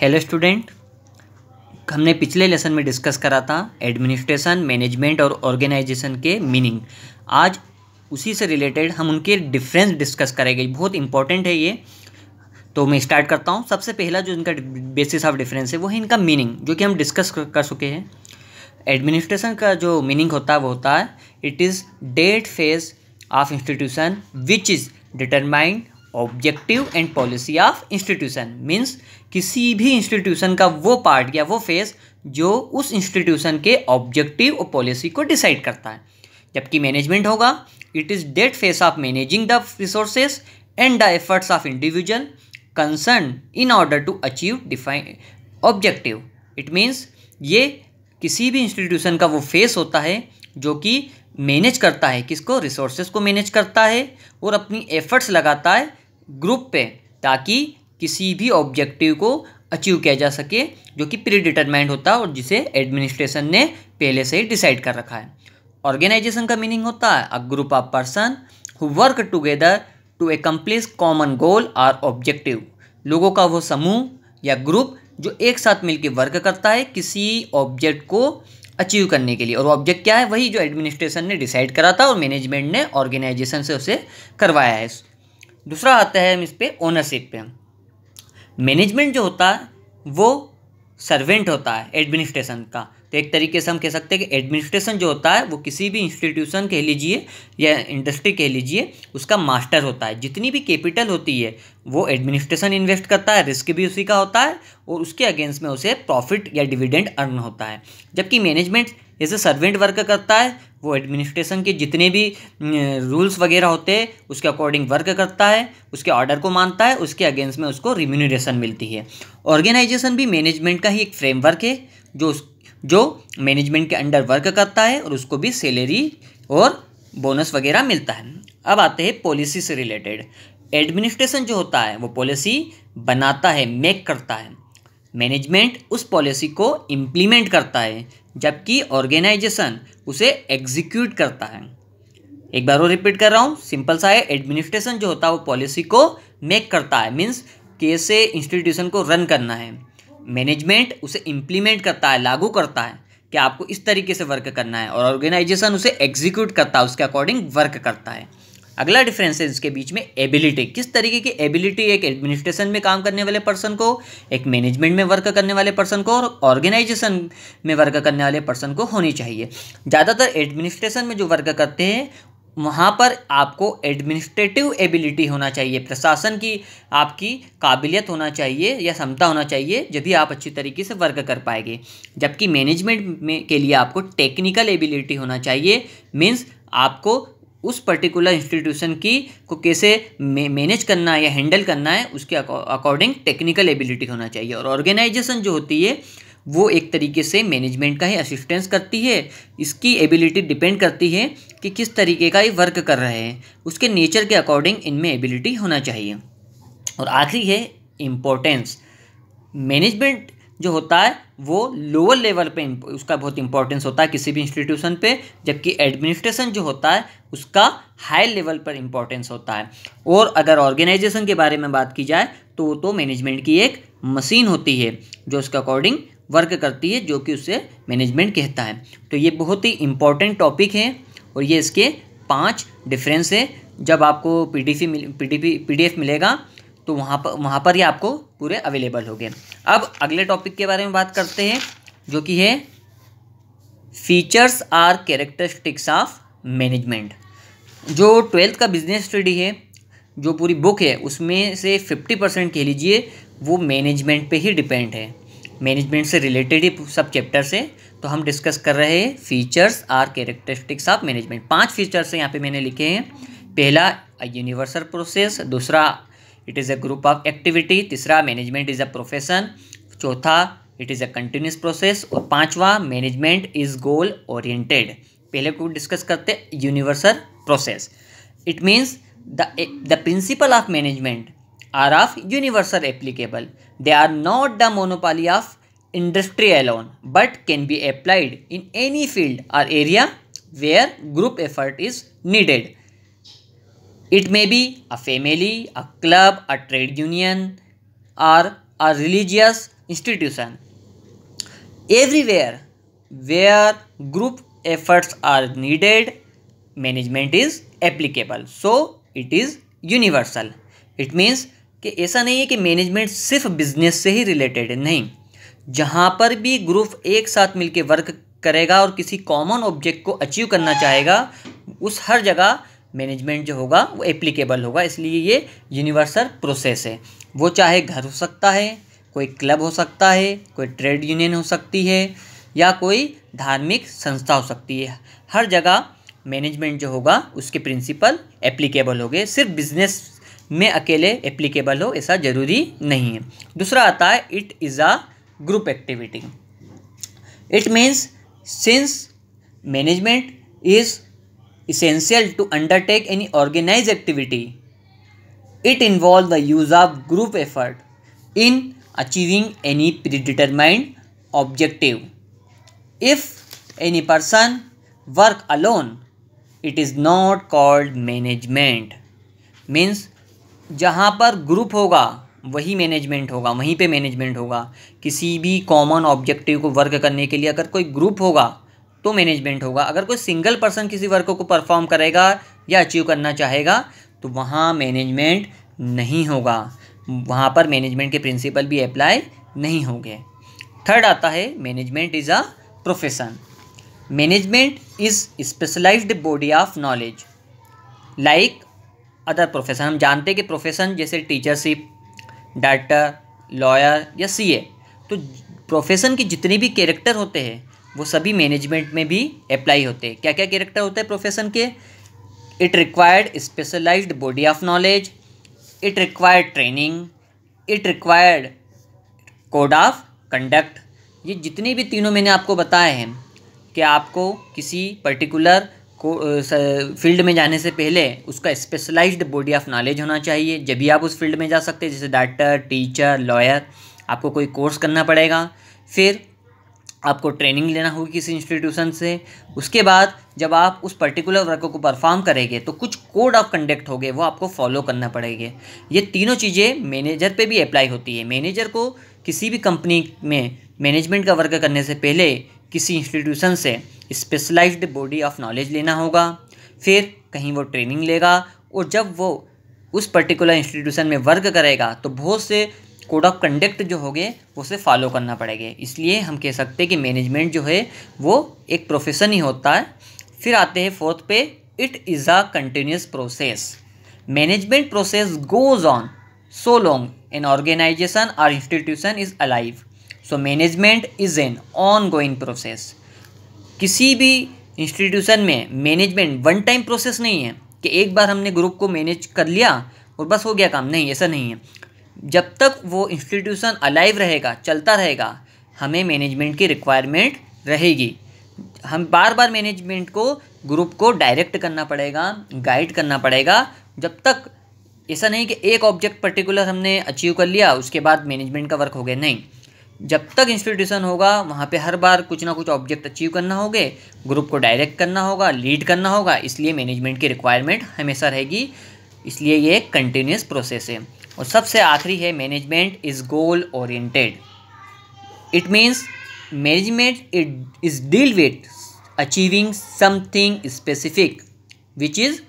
Hello student हमने पिछले lesson में डिस्कस करा था एडमिनिस्ट्रेशन मैनेजमेंट और ऑर्गेनाइजेशन के मीनिंग आज उसी से रिलेटेड हम उनके डिफरेंस डिस्कस करेंगे बहुत इंपॉर्टेंट है ये तो मैं स्टार्ट करता हूँ सबसे पहला जो इनका बेसिस ऑफ डिफरेंस है वो है इनका मीनिंग जो कि हम डिस्कस कर चुके हैं एडमिनिस्ट्रेशन का जो मीनिंग होता है वो होता है it is that phase of institution which is determined objective and policy of institution means किसी भी इंस्टीट्यूशन का वो पार्ट या वो फेज जो उस इंस्टीट्यूशन के ऑब्जेक्टिव और पॉलिसी को डिसाइड करता है जबकि मैनेजमेंट होगा it is that phase of managing the resources and the efforts of individual concern in order to achieve define objective it means ये किसी भी इंस्टीट्यूशन का वो फेस होता है जो कि मैनेज करता है किसको रिसोर्सेज को मैनेज करता है और अपनी एफर्ट्स लगाता है ग्रुप पे ताकि किसी भी ऑब्जेक्टिव को अचीव किया जा सके जो कि प्री डिटरमाइंड होता है और जिसे एडमिनिस्ट्रेशन ने पहले से ही डिसाइड कर रखा है ऑर्गेनाइजेशन का मीनिंग होता है a group of person who work together to accomplish common goal or objective लोगों का वो समूह या ग्रुप जो एक साथ मिलकर वर्क करता है किसी ऑब्जेक्ट को अचीव करने के लिए और ऑब्जेक्ट क्या है वही जो एडमिनिस्ट्रेशन ने डिसाइड करा था और मैनेजमेंट ने ऑर्गेनाइजेशन से उसे करवाया है दूसरा आता है हम इस पर ओनरशिप पे मैनेजमेंट जो होता है वो सर्वेंट होता है एडमिनिस्ट्रेशन का तो एक तरीके से हम कह सकते हैं कि एडमिनिस्ट्रेशन जो होता है वो किसी भी इंस्टीट्यूशन कह लीजिए या इंडस्ट्री कह लीजिए उसका मास्टर होता है जितनी भी कैपिटल होती है वो एडमिनिस्ट्रेशन इन्वेस्ट करता है रिस्क भी उसी का होता है और उसके अगेंस्ट में उसे प्रॉफिट या डिविडेंड अर्न होता है जबकि management as a servant work करता है वो एडमिनिस्ट्रेशन के जितने भी रूल्स वगैरह होते हैं उसके अकॉर्डिंग वर्क करता है उसके ऑर्डर को मानता है उसके अगेंस्ट में उसको रिम्यूनरेशन मिलती है ऑर्गेनाइजेशन भी मैनेजमेंट का ही एक फ्रेमवर्क है जो जो मैनेजमेंट के अंडर वर्क करता है और उसको भी सैलरी और बोनस वगैरह मिलता है अब आते हैं पॉलिसी से रिलेटेड एडमिनिस्ट्रेशन जो होता है वो पॉलिसी बनाता है मेक करता है मैनेजमेंट उस पॉलिसी को इम्प्लीमेंट करता है जबकि ऑर्गेनाइजेशन उसे एग्जीक्यूट करता है एक बार और रिपीट कर रहा हूँ सिंपल सा है एडमिनिस्ट्रेशन जो होता है वो पॉलिसी को मेक करता है मीन्स कैसे इंस्टीट्यूशन को रन करना है मैनेजमेंट उसे इम्प्लीमेंट करता है लागू करता है कि आपको इस तरीके से वर्क करना है और ऑर्गेनाइजेशन उसे एग्जीक्यूट करता है उसके अकॉर्डिंग वर्क करता है अगला डिफरेंस है इसके बीच में एबिलिटी किस तरीके की एबिलिटी एक एडमिनिस्ट्रेशन में काम करने वाले पर्सन को एक मैनेजमेंट में वर्क करने वाले पर्सन को और ऑर्गेनाइजेशन में वर्क करने वाले पर्सन को होनी चाहिए ज़्यादातर एडमिनिस्ट्रेशन में जो वर्क करते हैं वहाँ पर आपको एडमिनिस्ट्रेटिव एबिलिटी होना चाहिए प्रशासन की आपकी काबिलियत होना चाहिए या क्षमता होना चाहिए जब भी आप अच्छी तरीके से वर्क कर पाएंगे जबकि मैनेजमेंट में के लिए आपको टेक्निकल एबिलिटी होना चाहिए मीन्स आपको उस पर्टिकुलर इंस्टीट्यूशन की को कैसे मैनेज करना है या हैंडल करना है उसके अकॉर्डिंग टेक्निकल एबिलिटी होना चाहिए और ऑर्गेनाइजेशन जो होती है वो एक तरीके से मैनेजमेंट का ही असिस्टेंस करती है इसकी एबिलिटी डिपेंड करती है कि किस तरीके का ये वर्क कर रहे हैं उसके नेचर के अकॉर्डिंग इनमें एबिलिटी होना चाहिए और आखिरी है इम्पोर्टेंस मैनेजमेंट जो होता है वो लोअर लेवल पे उसका बहुत इंपॉर्टेंस होता है किसी भी इंस्टीट्यूशन पे जबकि एडमिनिस्ट्रेशन जो होता है उसका हाई लेवल पर इंपॉर्टेंस होता है और अगर ऑर्गेनाइजेशन के बारे में बात की जाए तो वो तो मैनेजमेंट की एक मशीन होती है जो उसके अकॉर्डिंग वर्क करती है जो कि उसे मैनेजमेंट कहता है तो ये बहुत ही इम्पॉर्टेंट टॉपिक है और ये इसके पाँच डिफरेंस है जब आपको पी डी मिल, मिलेगा तो वहाँ पर वहाँ पर ही आपको पूरे अवेलेबल हो गए अब अगले टॉपिक के बारे में बात करते हैं जो कि है features or characteristics of management जो ट्वेल्थ का बिजनेस स्टडी है जो पूरी बुक है उसमें से फिफ्टी परसेंट कह लीजिए वो मैनेजमेंट पे ही डिपेंड है मैनेजमेंट से रिलेटेड ही सब चैप्टर से तो हम डिस्कस कर रहे हैं features or characteristics of management पांच फीचर्स हैं यहाँ पे मैंने लिखे हैं पहला यूनिवर्सल प्रोसेस दूसरा it is a group of activity तीसरा मैनेजमेंट इज़ अ प्रोफेशन चौथा it is a continuous process और पाँचवा मैनेजमेंट इज़ गोल ओरिएंटेड पहले को डिस्कस करते universal process it means the principle of management are of universal applicable. They are not the monopoly of industry alone but can be applied in any field or area where group effort is needed. It may be a family, a club, a trade union or a religious institution. Everywhere where group efforts are needed, management is applicable. So, it is universal. It means कि ऐसा नहीं है कि management सिर्फ business से ही related है नहीं जहाँ पर भी ग्रुप एक साथ मिलकर वर्क करेगा और किसी कॉमन ऑब्जेक्ट को अचीव करना चाहेगा उस हर जगह मैनेजमेंट जो होगा वो एप्लीकेबल होगा इसलिए ये यूनिवर्सल प्रोसेस है वो चाहे घर हो सकता है कोई क्लब हो सकता है कोई ट्रेड यूनियन हो सकती है या कोई धार्मिक संस्था हो सकती है हर जगह मैनेजमेंट जो होगा उसके प्रिंसिपल एप्लीकेबल हो गए सिर्फ बिजनेस में अकेले एप्लीकेबल हो ऐसा ज़रूरी नहीं है दूसरा आता है it is a group activity it means since management is essential to undertake any organise activity it involve the use of group effort in achieving any predetermined objective if any person work alone it is not called management means जहाँ पर group होगा वही management होगा वहीं पे management होगा किसी भी कॉमन ऑब्जेक्टिव को वर्क करने के लिए अगर कोई ग्रुप होगा तो मैनेजमेंट होगा अगर कोई सिंगल पर्सन किसी वर्क को परफॉर्म करेगा या अचीव करना चाहेगा तो वहाँ मैनेजमेंट नहीं होगा वहाँ पर मैनेजमेंट के प्रिंसिपल भी अप्लाई नहीं होंगे थर्ड आता है management is a profession management is specialised body of knowledge like other profession हम जानते हैं कि प्रोफेशन जैसे टीचरशिप डॉक्टर लॉयर या सीए तो प्रोफेशन के जितने भी कैरेक्टर होते हैं वो सभी मैनेजमेंट में भी अप्लाई होते हैं क्या क्या कैरेक्टर होता है प्रोफेशन के it required specialised body of knowledge it required training it required code of conduct ये जितने भी तीनों मैंने आपको बताए हैं कि आपको किसी पर्टिकुलर को फील्ड में जाने से पहले उसका स्पेशलाइज्ड बॉडी ऑफ नॉलेज होना चाहिए जब भी आप उस फील्ड में जा सकते हैं जैसे डॉक्टर टीचर लॉयर आपको कोई कोर्स करना पड़ेगा फिर आपको ट्रेनिंग लेना होगी किसी इंस्टीट्यूशन से उसके बाद जब आप उस पर्टिकुलर वर्क को परफॉर्म करेंगे तो कुछ कोड ऑफ कंडक्ट होगे वो आपको फॉलो करना पड़ेंगे ये तीनों चीज़ें मैनेजर पे भी अप्लाई होती है मैनेजर को किसी भी कंपनी में मैनेजमेंट का वर्क करने से पहले किसी इंस्टीट्यूशन से स्पेशलाइज्ड बॉडी ऑफ नॉलेज लेना होगा फिर कहीं वो ट्रेनिंग लेगा और जब वो उस पर्टिकुलर इंस्टीट्यूशन में वर्क करेगा तो बहुत से कोड ऑफ कंडक्ट जो होंगे वो उसे फॉलो करना पड़ेगा इसलिए हम कह सकते हैं कि मैनेजमेंट जो है वो एक प्रोफेशन ही होता है फिर आते हैं फोर्थ पे it is a continuous process management process goes on so long an organisation और institution is alive so management is an ongoing process किसी भी इंस्टीट्यूशन में मैनेजमेंट वन टाइम प्रोसेस नहीं है कि एक बार हमने ग्रुप को मैनेज कर लिया और बस हो गया काम नहीं ऐसा नहीं है जब तक वो इंस्टीट्यूशन अलाइव रहेगा चलता रहेगा हमें मैनेजमेंट की रिक्वायरमेंट रहेगी हम बार बार मैनेजमेंट को ग्रुप को डायरेक्ट करना पड़ेगा गाइड करना पड़ेगा जब तक ऐसा नहीं कि एक ऑब्जेक्ट पर्टिकुलर हमने अचीव कर लिया उसके बाद मैनेजमेंट का वर्क हो गया नहीं जब तक इंस्टीट्यूशन होगा वहाँ पे हर बार कुछ ना कुछ ऑब्जेक्ट अचीव करना होगे ग्रुप को डायरेक्ट करना होगा लीड करना होगा इसलिए मैनेजमेंट की रिक्वायरमेंट हमेशा रहेगी इसलिए ये एक कंटिन्यूस प्रोसेस है और सबसे आखिरी है management is goal oriented it means management it is deal with achieving something specific which is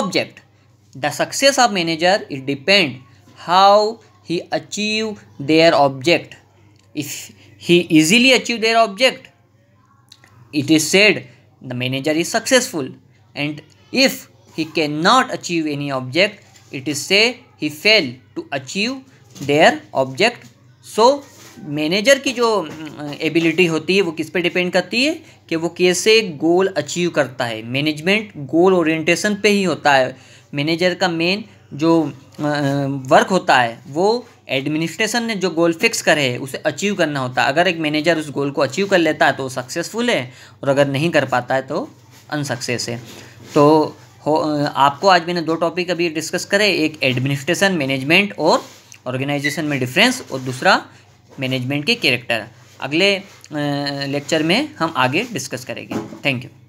object the success of manager it depend how he achieve their object If he easily achieve their object, it is said the manager is successful. And if he cannot achieve any object, it is say he fail to achieve their object. So manager की जो ability होती है वो किस पे depend करती है कि वो कैसे गोल अचीव करता है मैनेजमेंट गोल ओरिएंटेशन पे ही होता है मैनेजर का मेन जो वर्क होता है वो एडमिनिस्ट्रेशन ने जो गोल फिक्स करे है उसे अचीव करना होता है अगर एक मैनेजर उस गोल को अचीव कर लेता है तो सक्सेसफुल है और अगर नहीं कर पाता है तो अनसक्सेस है तो हो आपको आज मैंने दो टॉपिक अभी डिस्कस करे एक एडमिनिस्ट्रेशन मैनेजमेंट और ऑर्गेनाइजेशन में डिफरेंस और दूसरा मैनेजमेंट के कैरेक्टर अगले लेक्चर में हम आगे डिस्कस करेंगे थैंक यू